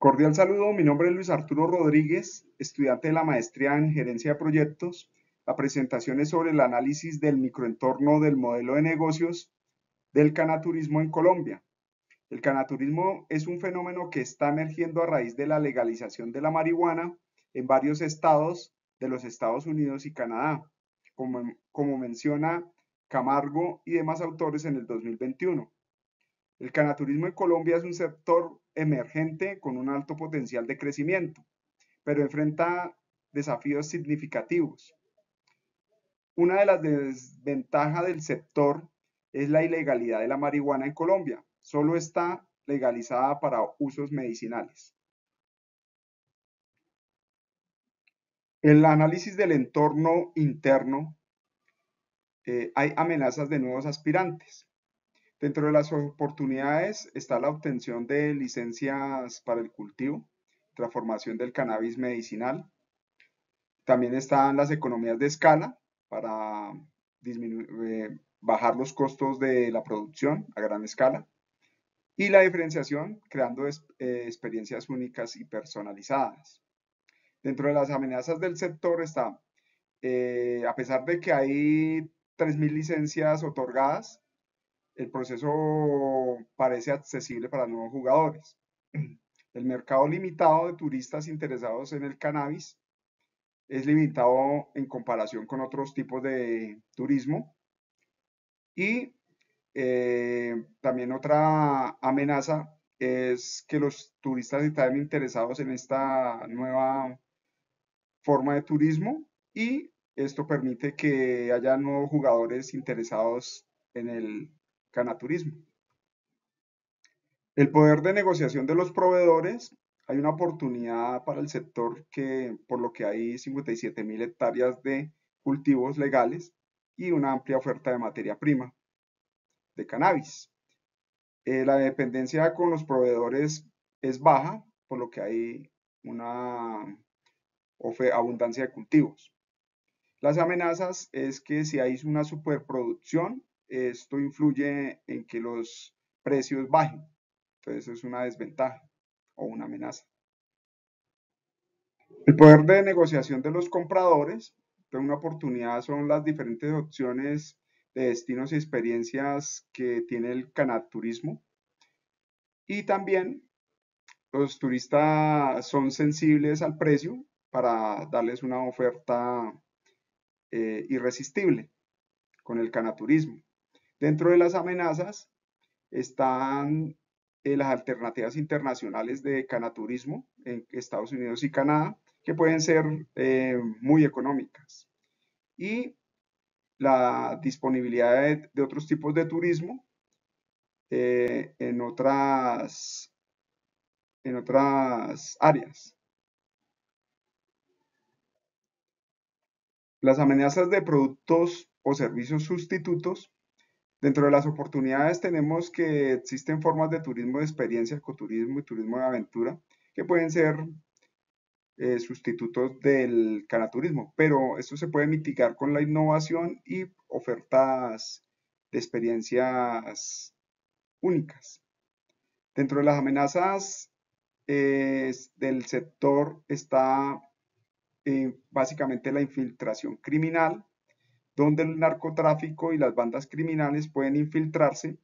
Cordial saludo, mi nombre es Luis Arturo Rodríguez, estudiante de la maestría en gerencia de proyectos. La presentación es sobre el análisis del microentorno del modelo de negocios del canaturismo en Colombia. El canaturismo es un fenómeno que está emergiendo a raíz de la legalización de la marihuana en varios estados de los Estados Unidos y Canadá, como, como menciona Camargo y demás autores en el 2021. El canaturismo en Colombia es un sector emergente con un alto potencial de crecimiento, pero enfrenta desafíos significativos. Una de las desventajas del sector es la ilegalidad de la marihuana en Colombia. Solo está legalizada para usos medicinales. El análisis del entorno interno. Eh, hay amenazas de nuevos aspirantes. Dentro de las oportunidades está la obtención de licencias para el cultivo, transformación del cannabis medicinal. También están las economías de escala para eh, bajar los costos de la producción a gran escala y la diferenciación creando eh, experiencias únicas y personalizadas. Dentro de las amenazas del sector está, eh, a pesar de que hay 3.000 licencias otorgadas, el proceso parece accesible para nuevos jugadores. El mercado limitado de turistas interesados en el cannabis es limitado en comparación con otros tipos de turismo. Y eh, también otra amenaza es que los turistas están interesados en esta nueva forma de turismo y esto permite que haya nuevos jugadores interesados en el el poder de negociación de los proveedores. Hay una oportunidad para el sector que, por lo que hay 57 mil hectáreas de cultivos legales y una amplia oferta de materia prima de cannabis. Eh, la dependencia con los proveedores es baja, por lo que hay una abundancia de cultivos. Las amenazas es que si hay una superproducción esto influye en que los precios bajen. Entonces es una desventaja o una amenaza. El poder de negociación de los compradores, de una oportunidad son las diferentes opciones de destinos y experiencias que tiene el canaturismo. Y también los turistas son sensibles al precio para darles una oferta eh, irresistible con el canaturismo. Dentro de las amenazas están eh, las alternativas internacionales de canaturismo en Estados Unidos y Canadá, que pueden ser eh, muy económicas. Y la disponibilidad de, otros tipos de turismo eh, en, otras, en otras áreas. Las amenazas de productos o servicios sustitutos Dentro de las oportunidades tenemos que existen formas de turismo de experiencia, ecoturismo y turismo de aventura, que pueden ser eh, sustitutos del canaturismo, pero esto se puede mitigar con la innovación y ofertas de experiencias únicas. Dentro de las amenazas del sector está eh, básicamente la infiltración criminal, donde el narcotráfico y las bandas criminales pueden infiltrarse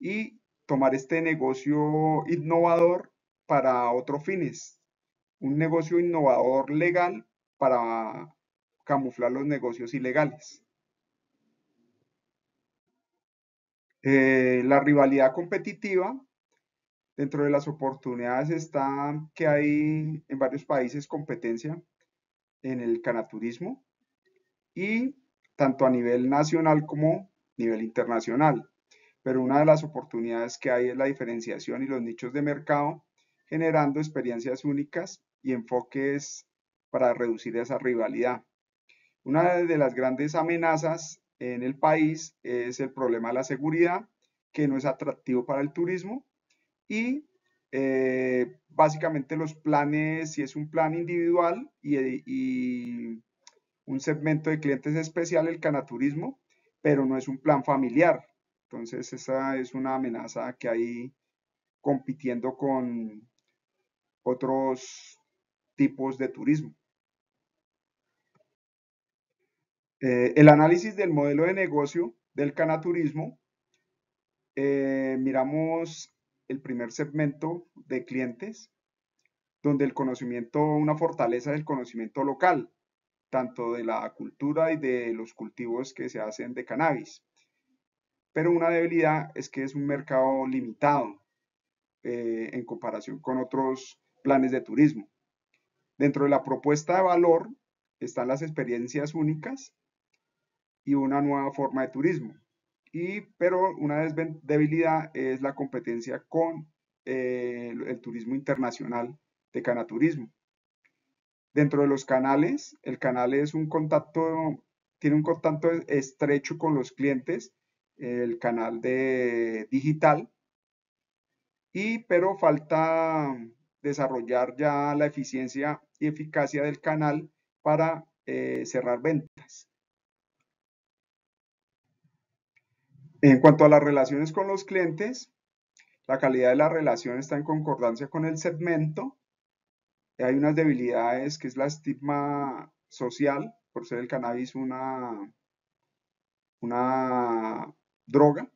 y tomar este negocio innovador para otros fines. Un negocio innovador legal para camuflar los negocios ilegales. Eh, la rivalidad competitiva, dentro de las oportunidades está que hay en varios países competencia en el canaturismo y tanto a nivel nacional como a nivel internacional. Pero una de las oportunidades que hay es la diferenciación y los nichos de mercado, generando experiencias únicas y enfoques para reducir esa rivalidad. Una de las grandes amenazas en el país es el problema de la seguridad, que no es atractivo para el turismo, y eh, básicamente los planes, si es un plan individual y, y un segmento de clientes especial, el canaturismo, pero no es un plan familiar. Entonces, esa es una amenaza que hay compitiendo con otros tipos de turismo. Eh, el análisis del modelo de negocio del canaturismo, eh, miramos el primer segmento de clientes, donde el conocimiento, una fortaleza del conocimiento local, tanto de la cultura y de los cultivos que se hacen de cannabis. Pero una debilidad es que es un mercado limitado eh, en comparación con otros planes de turismo. Dentro de la propuesta de valor están las experiencias únicas y una nueva forma de turismo. Y, pero una debilidad es la competencia con eh, el turismo internacional de canaturismo. Dentro de los canales, el canal es un contacto, tiene un contacto estrecho con los clientes, el canal de digital, y pero falta desarrollar ya la eficiencia y eficacia del canal para eh, cerrar ventas. En cuanto a las relaciones con los clientes, la calidad de la relación está en concordancia con el segmento hay unas debilidades que es la estigma social, por ser el cannabis una, una droga,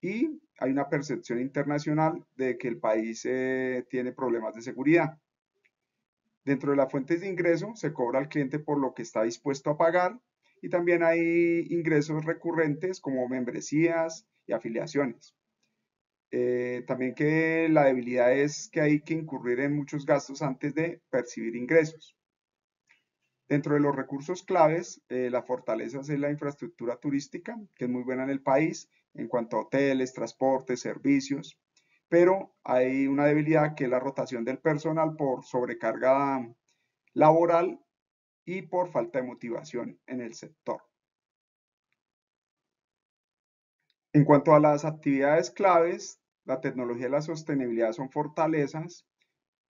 y hay una percepción internacional de que el país eh, tiene problemas de seguridad. Dentro de las fuentes de ingreso se cobra al cliente por lo que está dispuesto a pagar y también hay ingresos recurrentes como membresías y afiliaciones. Eh, también que la debilidad es que hay que incurrir en muchos gastos antes de percibir ingresos. Dentro de los recursos claves, eh, la fortaleza es la infraestructura turística, que es muy buena en el país en cuanto a hoteles, transportes, servicios, pero hay una debilidad que es la rotación del personal por sobrecarga laboral y por falta de motivación en el sector. En cuanto a las actividades claves, la tecnología y la sostenibilidad son fortalezas,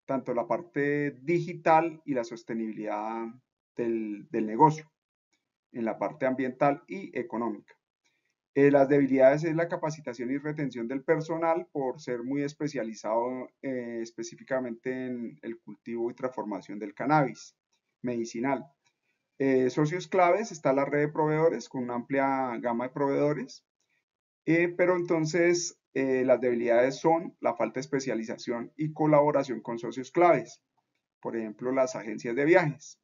tanto la parte digital y la sostenibilidad del, negocio, en la parte ambiental y económica. Eh, las debilidades es la capacitación y retención del personal por ser muy especializado eh, específicamente en el cultivo y transformación del cannabis medicinal. Eh, socios claves está la red de proveedores con una amplia gama de proveedores, pero entonces eh, las debilidades son la falta de especialización y colaboración con socios claves, por ejemplo, las agencias de viajes.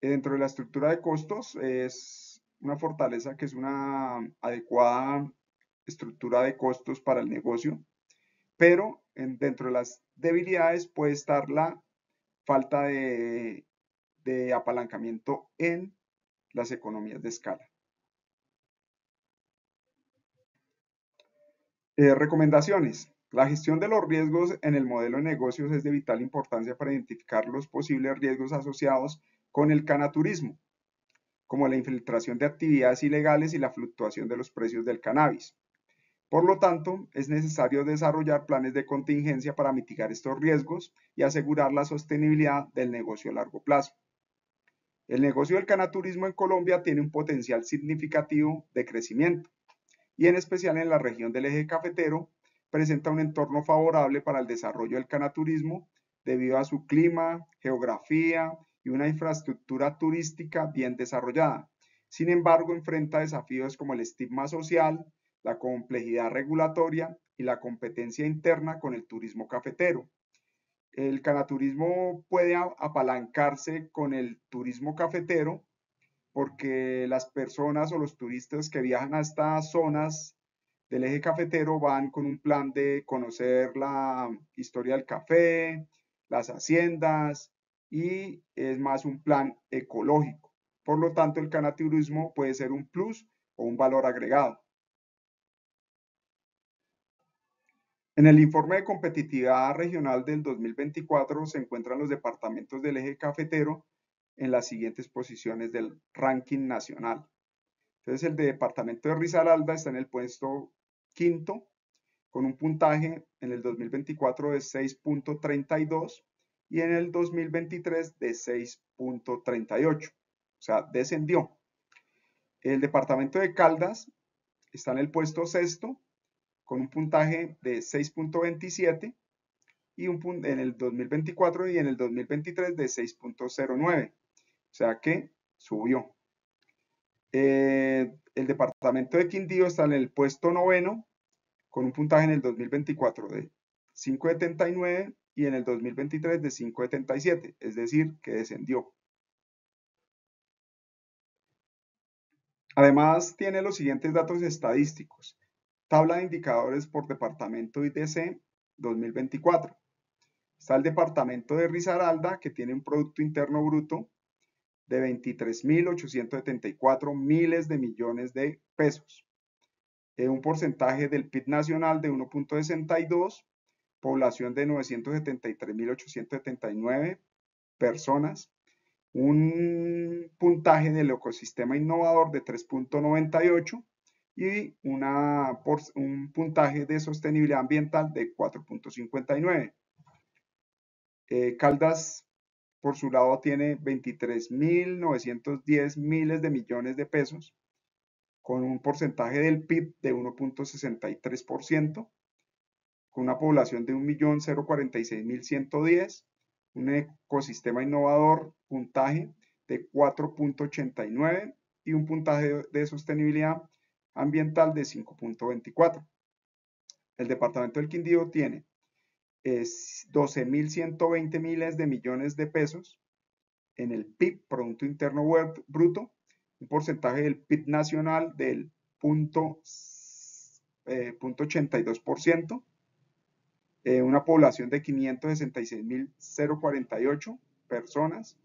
Eh, dentro de la estructura de costos es una fortaleza que es una adecuada estructura de costos para el negocio, pero dentro de las debilidades puede estar la falta de apalancamiento en las economías de escala. Eh, recomendaciones. La gestión de los riesgos en el modelo de negocios es de vital importancia para identificar los posibles riesgos asociados con el canaturismo, como la infiltración de actividades ilegales y la fluctuación de los precios del cannabis. Por lo tanto, es necesario desarrollar planes de contingencia para mitigar estos riesgos y asegurar la sostenibilidad del negocio a largo plazo. El negocio del canaturismo en Colombia tiene un potencial significativo de crecimiento y en especial en la región del eje cafetero, presenta un entorno favorable para el desarrollo del canaturismo debido a su clima, geografía y una infraestructura turística bien desarrollada. Sin embargo, enfrenta desafíos como el estigma social, la complejidad regulatoria y la competencia interna con el turismo cafetero. El canaturismo puede apalancarse con el turismo cafetero porque las personas o los turistas que viajan a estas zonas del eje cafetero van con un plan de conocer la historia del café, las haciendas y es más un plan ecológico. Por lo tanto, el canaturismo puede ser un plus o un valor agregado. En el informe de competitividad regional del 2024 se encuentran los departamentos del eje cafetero en las siguientes posiciones del ranking nacional. Entonces el de departamento de Risaralda está en el puesto quinto con un puntaje en el 2024 de 6.32 y en el 2023 de 6.38, o sea, descendió. El departamento de Caldas está en el puesto sexto con un puntaje de 6.27 y un en el 2024 y en el 2023 de 6.09. O sea que subió. Eh, el departamento de Quindío está en el puesto noveno con un puntaje en el 2024 de 5,79 y en el 2023 de 5,77, es decir, que descendió. Además, tiene los siguientes datos estadísticos. Tabla de indicadores por departamento IDC 2024. Está el departamento de Risaralda, que tiene un Producto Interno Bruto de 23.874 miles de millones de pesos. Eh, un porcentaje del PIB nacional de 1.62, población de 973.879 personas, un puntaje del ecosistema innovador de 3.98 y una, un puntaje de sostenibilidad ambiental de 4.59. Eh, Caldas por su lado tiene 23.910 miles de millones de pesos, con un porcentaje del PIB de 1.63%, con una población de 1.046.110, un ecosistema innovador, puntaje de 4.89 y un puntaje de sostenibilidad ambiental de 5.24. El departamento del Quindío tiene es 12.120 miles de millones de pesos en el PIB, Producto Interno Bruto, un porcentaje del PIB nacional del punto, 82%, eh, eh, una población de 566.048 personas,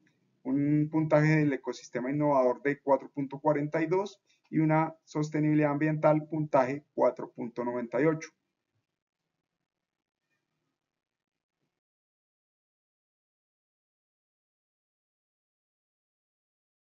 un puntaje del ecosistema innovador de 4.42 y una sostenibilidad ambiental puntaje 4.98.